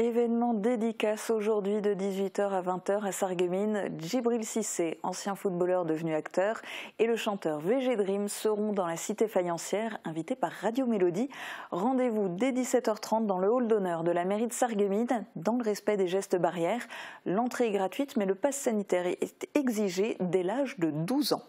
Événement dédicace aujourd'hui de 18h à 20h à Sarguemine. Djibril Sissé, ancien footballeur devenu acteur, et le chanteur VG Dream seront dans la cité faïencière, invités par Radio Mélodie. Rendez-vous dès 17h30 dans le hall d'honneur de la mairie de Sarreguemines, dans le respect des gestes barrières. L'entrée est gratuite, mais le pass sanitaire est exigé dès l'âge de 12 ans.